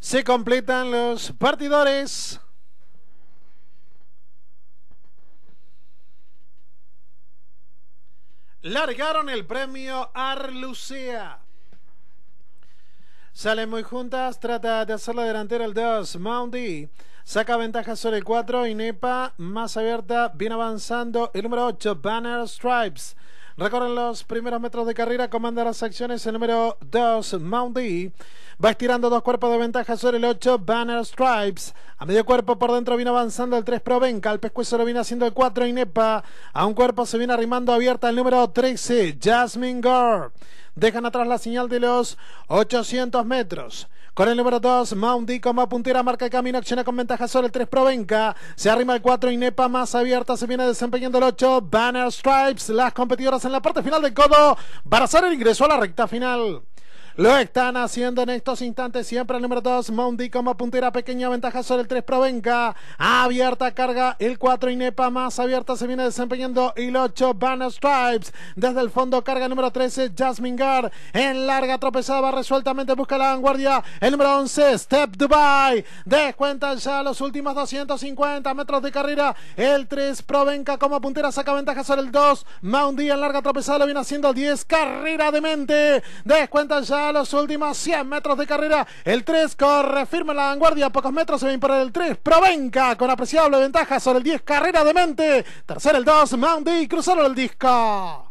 Se completan los partidores. Largaron el premio Arlucia. Salen muy juntas, trata de hacer la delantera el 2, Mounty. Saca ventaja sobre el 4, Inepa, más abierta, viene avanzando. El número 8, Banner Stripes. Recorren los primeros metros de carrera, comanda las acciones el número 2, Mounty. Va estirando dos cuerpos de ventaja sobre el 8, Banner Stripes. A medio cuerpo por dentro vino avanzando el 3, Provenca. Al pescuezo lo viene haciendo el 4, Inepa. A un cuerpo se viene arrimando abierta el número 13, Jasmine Gore. Dejan atrás la señal de los 800 metros. Con el número 2, Moundy como puntera, marca el camino, acciona con ventaja sobre el 3 Provenca. Se arrima el 4, Inepa más abierta, se viene desempeñando el 8, Banner Stripes, las competidoras en la parte final del codo, para hacer el ingreso a la recta final. Lo están haciendo en estos instantes. Siempre el número 2, Moundy como puntera. Pequeña ventaja sobre el 3, Provenca Abierta carga el 4, Inepa. Más abierta se viene desempeñando el 8, Banner Stripes. Desde el fondo carga número 13, Jasmine Gar. En larga tropezada va resueltamente. Busca la vanguardia. El número 11, Step Dubai. descuenta ya los últimos 250 metros de carrera. El 3, Provenca como puntera. Saca ventaja sobre el 2, Moundy. En larga tropezada lo viene haciendo el 10. Carrera de mente. Descuentan ya los últimos 100 metros de carrera. El 3 corre firme en la vanguardia. A pocos metros se va a imponer el 3. Provenca con apreciable ventaja sobre el 10. Carrera de mente. Tercer el 2. Mandy. Cruzaron el disco.